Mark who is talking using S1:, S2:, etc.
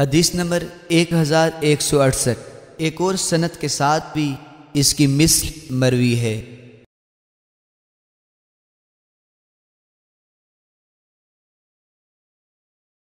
S1: हदीस नंबर एक हज़ार एक सौ अड़सठ एक और सनत के साथ भी इसकी मिस मरवी है